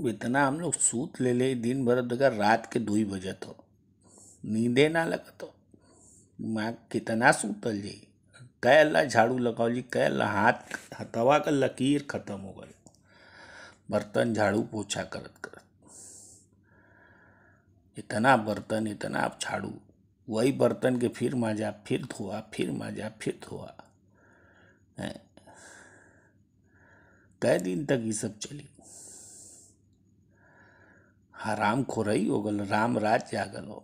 इतना हम लोग सूत ले ले दिन भर अगर रात के ही बजे तो नींदे ना लग तो माँ कितना सूतल जी कैला झाड़ू लगावली कैला हाथ हथवा का लकीर खत्म हो गई बर्तन झाड़ू पोछा करत करत इतना बर्तन इतना आप झाड़ू वही बर्तन के फिर माजा फिर धोआ फिर माजा फिर धोआ कै दिन तक ये सब चली हराम हाँ, खोरई हो गल राम राज जागल हो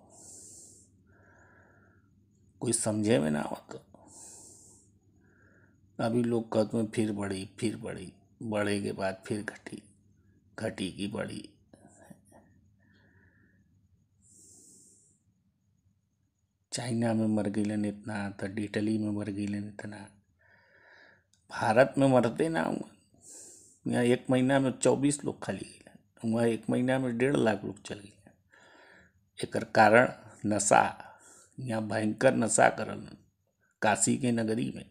कोई समझे में ना हो तो अभी लोग कहते में फिर बढ़ी फिर बढ़ी बढ़े के बाद फिर घटी घटी की बढ़ी चाइना में मर गईलन इतना तो इटली में मर गईलन इतना भारत में मरते ना हुआ यहाँ एक महीना में चौबीस लोग खाली गए वहाँ एक महीना में डेढ़ लाख लोग चल गया एक कारण नशा यहाँ भयंकर नशा करल काशी के नगरी में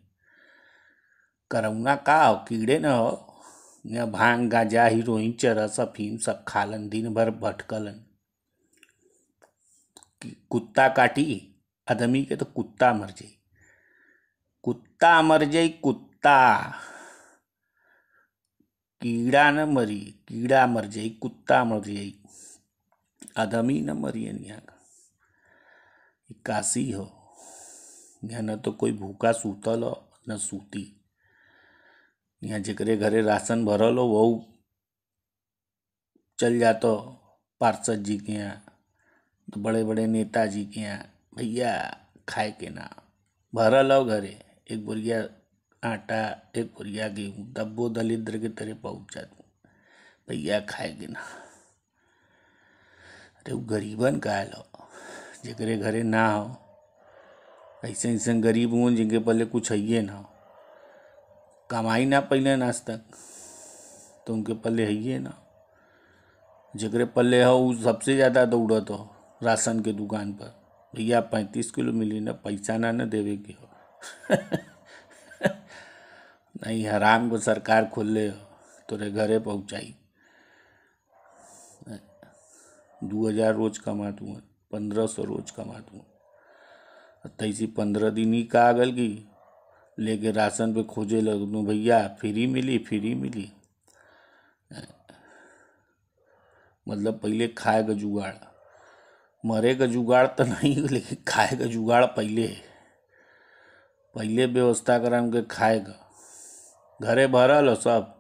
करौना का हो कीड़े न हो यहाँ भांग गांजा हीरोइन चरस अफीम सब खालन दिन भर भटकलन कुत्ता काटी आदमी के तो कुत्ता मर जाए कुत्ता मर जाए कुत्ता कीड़ा न मरी कीड़ा मर जाए कुत्ता मर जाए आदमी न मरिए यहाँ का काशी हो यहाँ न तो कोई भूखा सूतल हो न सूती यहाँ जकरे घरे राशन भरल हो वह चल जातो पार्षद जी के यहाँ तो बड़े बड़े जी के यहाँ भैया खाए के ना भरल हो घरे एक बोरिया आटा एक बोरिया गेहूँ दब्बो दलिद्र के तरह पहुँच दूँ भैया खाएगी ना अरे वो गरीबन का लो जरे घरे ना हो ऐसे ऐसे गरीब हूँ जिनके पहले कुछ है ना हो कमाई ना पहले आज तक तो उनके पल्ले है ना जगरे पल्ले हो वो सबसे ज़्यादा दौड़त हो राशन के दुकान पर भैया पैंतीस किलो मिली ना पैसा ना ना देवे के हो नहीं हराम को सरकार खोल ले तोरे घरे पहुँचाई दो हज़ार रोज कमा तू पंद्रह सौ रोज कमा तू तैसी पंद्रह दिन ही का आगल गई लेके राशन पे खोजे लग दू भैया फ्री मिली फ्री मिली मतलब पहले खाए का जुगाड़ मरे का जुगाड़ तो नहीं लेकिन खाए का जुगाड़ पहले पहले व्यवस्था कराऊँ के खाएगा घरे भरल हो सब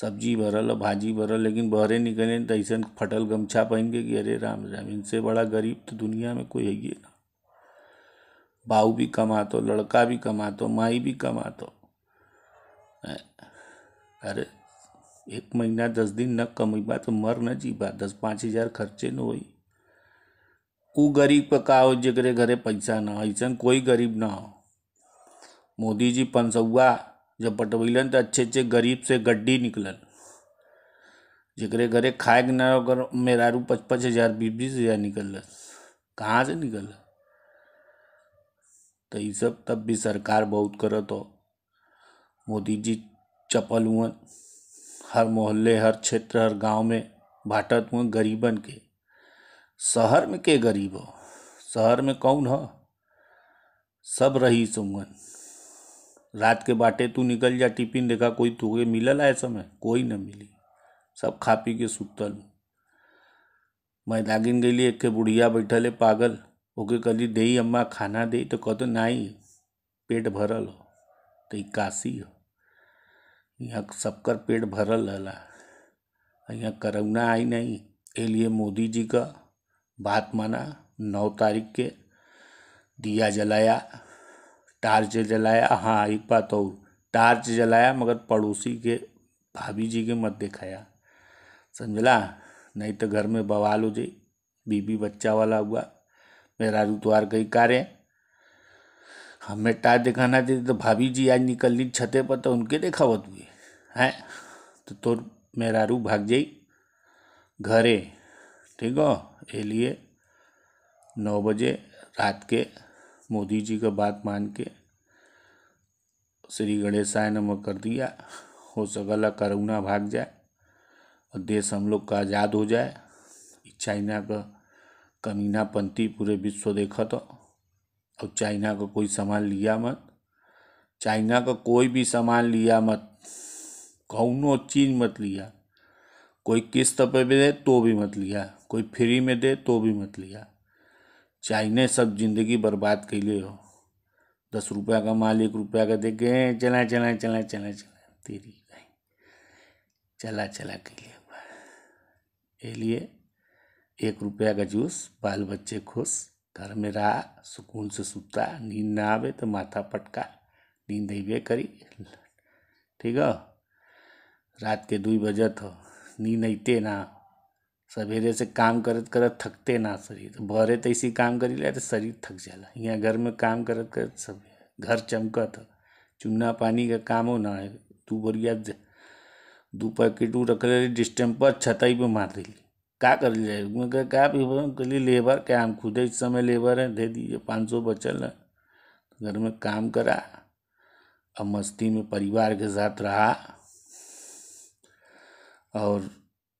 सब्जी भरल हो भाजी भरल लेकिन बहरे निकले तो ऐसा फटल गमछा पहन के कि अरे राम राम इनसे बड़ा गरीब तो दुनिया में कोई है ना बाऊ भी कमा तो लड़का भी कमा तो माई भी कमा तो अरे एक महीना दस दिन न कमेबा तो मर न जीबा दस पाँच हज़ार खर्चे न हो ऊ गरीब पर का हो जरे घरे पैसा ना हो ऐसा कोई गरीब ना हो मोदी जी पंसौआ जब पटवैलन तो अच्छे अच्छे गरीब से गड्डी निकलन जरे घरे खाए के ना अगर रू पच पच हज़ार बीस बीस हज़ार निकल कहाँ से निकल तो ये सब तब भी सरकार बहुत करत हो मोदी जी चपल हुआ हर मोहल्ले हर क्षेत्र हर गांव में बांटत हुए गरीबन के शहर में के गरीब हो शहर में कौन हो सब रही सुमन रात के बाटे तू निकल जा टिफिन देखा कोई तुगे मिलल है समय कोई न मिली सब खा पी के सुतल मैं दागिन गई एक के बुढ़िया बैठल है पागल ओके कली दे अम्मा खाना दे तो कहते तो नहीं पेट भरल हो तो काशी हो यहाँ सबकर पेट भरल रहला यहाँ करोना आई नहीं ए लिए मोदी जी का बात माना नौ तारीख के दिया जलाया टार्च जलाया हाँ एक बात और तो टार्च जलाया मगर पड़ोसी के भाभी जी के मत दिखाया समझला नहीं तो घर में बवाल हो जाए बीबी बच्चा वाला हुआ मेरा रुतवार कई कार्य हमें हाँ, टार दिखाना चाहिए तो भाभी जी आज निकल ली छते पर तो उनके दिखावत हुए हैं तो तोर मेरा रू भाग जाई घरे ठीक हो ये लिए नौ बजे रात के मोदी जी का बात मान के श्री गणेशाय नम कर दिया हो सकला करुणा भाग जाए और देश हम लोग का आज़ाद हो जाए चाइना का कमीनापंथी पूरे विश्व देखा तो और चाइना का कोई सामान लिया मत चाइना का कोई भी सामान लिया मत कौनो चीज़ मत लिया कोई किस्त पे भी दे तो भी मत लिया कोई फ्री में दे तो भी मत लिया चाइने सब जिंदगी बर्बाद लिए हो दस रुपया का माल एक रुपया का दे गए चला चला चला चला चला तेरी भाई चला चला के लिए एक रुपया का जूस बाल बच्चे खुश घर में रहा सुकून से सुता नींद ना आवे तो माथा पटका नींद अबे करी ठीक है रात के दुई बजे तो नींद अते ना सवेरे से काम करत કરત थकते ना शरीर બહરે तो કામ काम લે तो शरीर थक जाला यहाँ घर में काम करत करत सब घर चमकत चूना पानी का काम हो ना है तू बोलिया दू पैकेट रख ले डिस्टेम्पर छतई पे मार दिली का कर ले क्या लेबर क्या हम खुद इस समय लेबर है दे दीजिए पाँच सौ बचल है घर में काम करा अब मस्ती में परिवार के साथ रहा और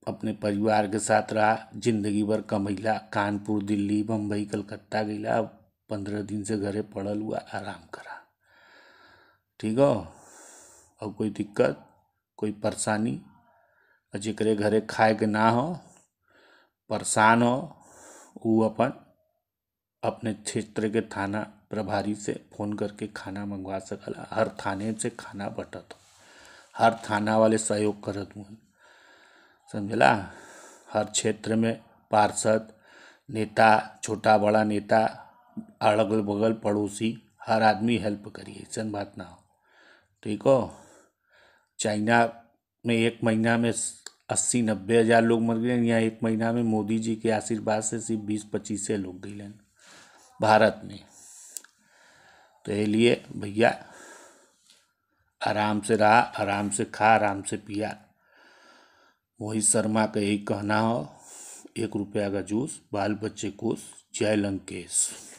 अपने परिवार के साथ रहा जिंदगी भर कमैला कानपुर दिल्ली बम्बई कलकत्ता गैला पंद्रह दिन से घरे पड़ल हुआ आराम करा ठीक हो और कोई दिक्कत कोई परेशानी और जकरे घरे खाए के ना हो परेशान हो वो अपन अपने क्षेत्र के थाना प्रभारी से फ़ोन करके खाना मंगवा सकला हर थाने से खाना बटत हर थाना वाले सहयोग करत हुए समझला हर क्षेत्र में पार्षद नेता छोटा बड़ा नेता अगल बगल पड़ोसी हर आदमी हेल्प करिए ऐसा बात ना हो ठीक हो चाइना में एक महीना में अस्सी नब्बे हज़ार लोग मर गए या एक महीना में मोदी जी के आशीर्वाद से सिर्फ बीस पच्चीस लोग गए भारत में तो ये लिए भैया आराम से रहा आराम से खा आराम से पिया मोहित शर्मा का यही कहना एक रुपया का जूस बाल बच्चे कोस जय लंकेश